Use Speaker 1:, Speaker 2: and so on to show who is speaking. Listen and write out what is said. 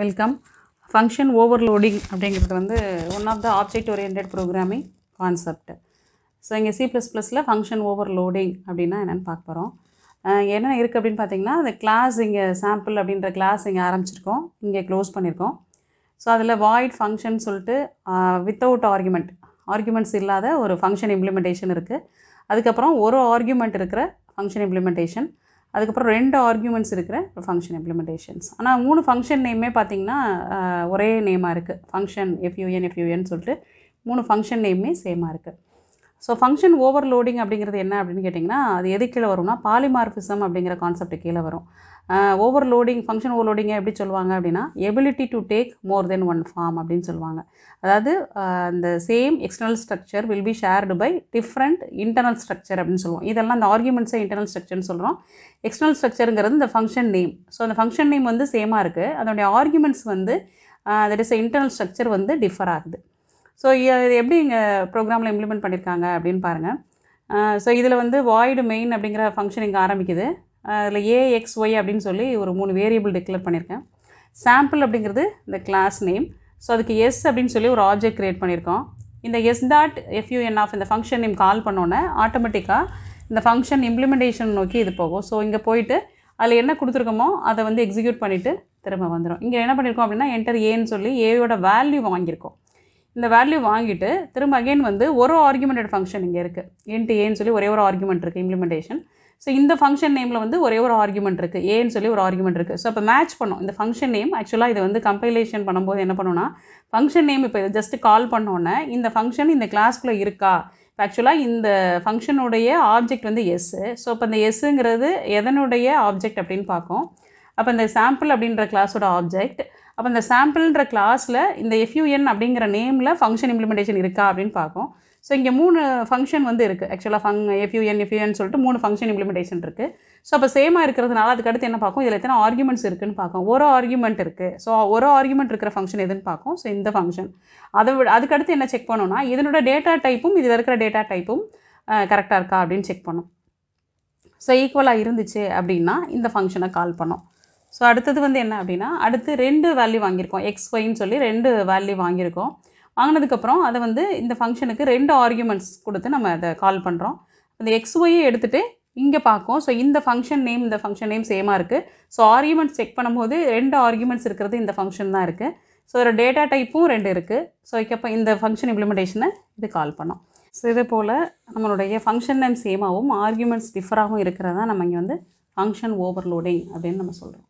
Speaker 1: welcome function overloading அப்படிங்கிறது வந்து one of the object oriented programming concept so இங்கே C plus ப்ளஸில் function overloading அப்படின்னா என்னென்னு பார்க்க போகிறோம் என்னென்ன இருக்குது அப்படின்னு பார்த்தீங்கன்னா அந்த கிளாஸ் இங்கே சாம்பிள் அப்படின்ற கிளாஸ் இங்கே ஆரம்பிச்சிருக்கோம் இங்கே க்ளோஸ் பண்ணியிருக்கோம் ஸோ அதில் வாய்ட் ஃபங்க்ஷன் சொல்லிட்டு வித்தவுட் ஆர்குமெண்ட் ஆர்குமெண்ட்ஸ் இல்லாத ஒரு ஃபங்க்ஷன் இம்ப்ளிமெண்டேஷன் இருக்குது அதுக்கப்புறம் ஒரு ஆர்குமெண்ட் இருக்கிற ஃபங்க்ஷன் இம்ப்ளிமெண்டேஷன் அதுக்கப்புறம் ரெண்டு ஆர்கியூமெண்ட்ஸ் இருக்கிற ஒரு ஃபங்க்ஷன் இம்ப்ளிமெண்டேஷன்ஸ் ஆனால் மூணு ஃபங்க்ஷன் நேமே பார்த்திங்கன்னா ஒரே நேமாக இருக்குது ஃபங்க்ஷன் எஃப்யூஎன் எஃப்யூஎன் சொல்லிட்டு மூணு ஃபங்க்ஷன் நேமே சேமாக இருக்குது ஸோ ஃபங்க்ஷன் ஓவர்லோடிங் அப்படிங்கிறது என்ன அப்படின்னு கேட்டிங்கன்னா அது எது கீழே வரும்னா பாலிமார்பிசம் அப்படிங்கிற கான்செப்ட் கீழே வரும் ஓவர்லோடிங் ஃபங்க்ஷன் ஓவர்லோடிங்கை எப்படி சொல்லுவாங்க அப்படின்னா ability to take more then one form அப்படின்னு சொல்லுவாங்க அதாவது அந்த same external structure will be shared by different internal structure அப்படின்னு சொல்லுவோம் இதெல்லாம் அந்த ஆர்குமெண்ட்ஸை இன்டர்னல் ஸ்ட்ரக்சர்னு சொல்கிறோம் எக்ஸ்டர்னல் ஸ்ட்ரக்சருங்கிறது இந்த ஃபங்க்ஷன் நேம் ஸோ அந்த ஃபங்க்ஷன் நேம் வந்து சேமாக இருக்குது அதனுடைய ஆர்குமெண்ட்ஸ் வந்து தட் இஸ் இன்டர்னல் ஸ்ட்ரக்சர் வந்து டிஃபர் ஆகுது ஸோ இது எப்படி இங்கே ப்ரோக்ராமில் இம்ப்ளிமெண்ட் பண்ணியிருக்காங்க அப்படின்னு பாருங்கள் ஸோ இதில் வந்து வாய்டு மெயின் அப்படிங்கிற ஃபங்க்ஷன் இங்கே ஆரம்பிக்குது அதில் ஏ எக்ஸ் ஒய் அப்படின்னு சொல்லி ஒரு மூணு வேரியபிள் டிக்ளேர் பண்ணியிருக்கேன் சாம்பிள் அப்படிங்கிறது இந்த கிளாஸ் நேம் ஸோ அதுக்கு எஸ் அப்படின்னு சொல்லி ஒரு ஆப்ஜெக்ட் க்ரியேட் பண்ணியிருக்கோம் இந்த எஸ் டாட் எஃப்யூஎன் ஆஃப் இந்த ஃபங்க்ஷன் நேம் கால் பண்ணோன்னே ஆட்டோமேட்டிக்காக இந்த ஃபங்க்ஷன் இம்ப்ளிமெண்டேஷன் நோக்கி இது போகும் ஸோ இங்கே போயிட்டு அதில் என்ன கொடுத்துருக்கோமோ அதை வந்து எக்ஸிக்யூட் பண்ணிவிட்டு திரும்ப வந்துடும் இங்கே என்ன பண்ணியிருக்கோம் அப்படின்னா என்டர் ஏன்னு சொல்லி ஏயோட வேல்யூ வாங்கியிருக்கோம் இந்த வேல்யூ வாங்கிட்டு திரும்ப அகைன் வந்து ஒரு ஆர்குமெண்டட் ஃபங்க்ஷன் இங்கே இருக்குது என் டு ஏன்னு சொல்லி ஒரே ஒரு ஆர்குமெண்ட் இருக்குது இம்ப்ளிமெண்டேஷன் ஸோ இந்த ஃபங்க்ஷன் நேமில் வந்து ஒரே ஒரு ஆர்குமெண்ட் இருக்குது ஏன்னு சொல்லி ஒரு ஆர்குமெண்ட் இருக்குது ஸோ அப்போ மேட்ச் பண்ணோம் இந்த ஃபங்க்ஷன் நேம் ஆக்சுவலாக இது வந்து கம்பைலேஷன் பண்ணும்போது என்ன பண்ணோன்னா ஃபங்க்ஷன் நேம் இப்போ இதை ஜஸ்ட் கால் பண்ணோன்னே இந்த ஃபங்க்ஷன் இந்த கிளாஸ்க்குள்ளே இருக்கா ஆக்சுவலாக இந்த ஃபங்க்ஷனுடைய ஆப்ஜெக்ட் வந்து எஸ்ஸு ஸோ இப்போ இந்த எஸ்ஸுங்கிறது எதனுடைய ஆப்ஜெக்ட் அப்படின்னு பார்க்கும் அப்போ இந்த சாம்பிள் அப்படின்ற கிளாஸோட ஆப்ஜெக்ட் அப்போ இந்த சாம்பிள்ன்ற கிளாஸில் இந்த எஃப்யூஎன் அப்படிங்கிற நேமில் ஃபங்க்ஷன் இம்ப்ளிமெண்டேஷன் இருக்கா அப்படின்னு பார்க்கும் ஸோ இங்கே மூணு ஃபங்க்ஷன் வந்து இருக்குது ஆக்சுவலாக ஃபங் எஃப்யூஎன் எஃப்யூஎன் சொல்லிட்டு மூணு ஃபங்க்ஷன் இம்ப்ளிமெண்டேஷன் இருக்குது ஸோ அப்போ சேமாக இருக்கிறதுனால அதுக்கடுத்து என்ன பார்க்கும் இதில் எத்தனை ஆர்குமெண்ட்ஸ் இருக்குதுன்னு பார்க்கும் ஒரு ஆர்குமெண்ட் இருக்குது ஸோ ஒரு ஆர்குமெண்ட் இருக்கிற ஃபங்க்ஷன் எதுன்னு பார்க்கும் ஸோ இந்த ஃபங்க்ஷன் அதை விட அதுக்கடுத்து என்ன செக் பண்ணோம்னா இதனோட டேட்டா டைப்பும் இதில் இருக்கிற டேட்டா டைப்பும் கரெக்டாக இருக்கா அப்படின்னு செக் பண்ணும் ஸோ ஈக்குவலாக இருந்துச்சு அப்படின்னா இந்த ஃபங்க்ஷனை கால் பண்ணோம் ஸோ அடுத்தது வந்து என்ன அப்படின்னா அடுத்து ரெண்டு வேல்யூ வாங்கியிருக்கோம் எக்ஸ் ஒய்ன்னு சொல்லி ரெண்டு வேல்யூ வாங்கியிருக்கோம் வாங்கினதுக்கப்புறம் அதை வந்து இந்த ஃபங்க்ஷனுக்கு ரெண்டு ஆர்கியூமெண்ட்ஸ் கொடுத்து நம்ம அதை கால் பண்ணுறோம் அந்த எக்ஸ் ஒய்யை எடுத்துகிட்டு இங்கே பார்க்கும் ஸோ இந்த ஃபங்க்ஷன் நேம் இந்த ஃபங்க்ஷன் நேம் சேமாக இருக்குது ஸோ ஆர்கியூமெண்ட்ஸ் செக் பண்ணும்போது ரெண்டு ஆர்கியூமெண்ட்ஸ் இருக்கிறது இந்த ஃபங்க்ஷன் தான் இருக்குது ஸோ ஒரு டேட்டா டைப்பும் ரெண்டு இருக்குது ஸோ இப்போ இந்த ஃபங்க்ஷன் இம்ப்ளிமெண்டேஷனை இது கால் பண்ணோம் ஸோ இதே போல் நம்மளுடைய ஃபங்க்ஷன் நேம் சேமாகவும் ஆர்கியூமெண்ட்ஸ் டிஃபராகவும் இருக்கிறதா நம்ம இங்கே வந்து ஃபங்க்ஷன் ஓவர்லோடிங் அப்படின்னு நம்ம சொல்கிறோம்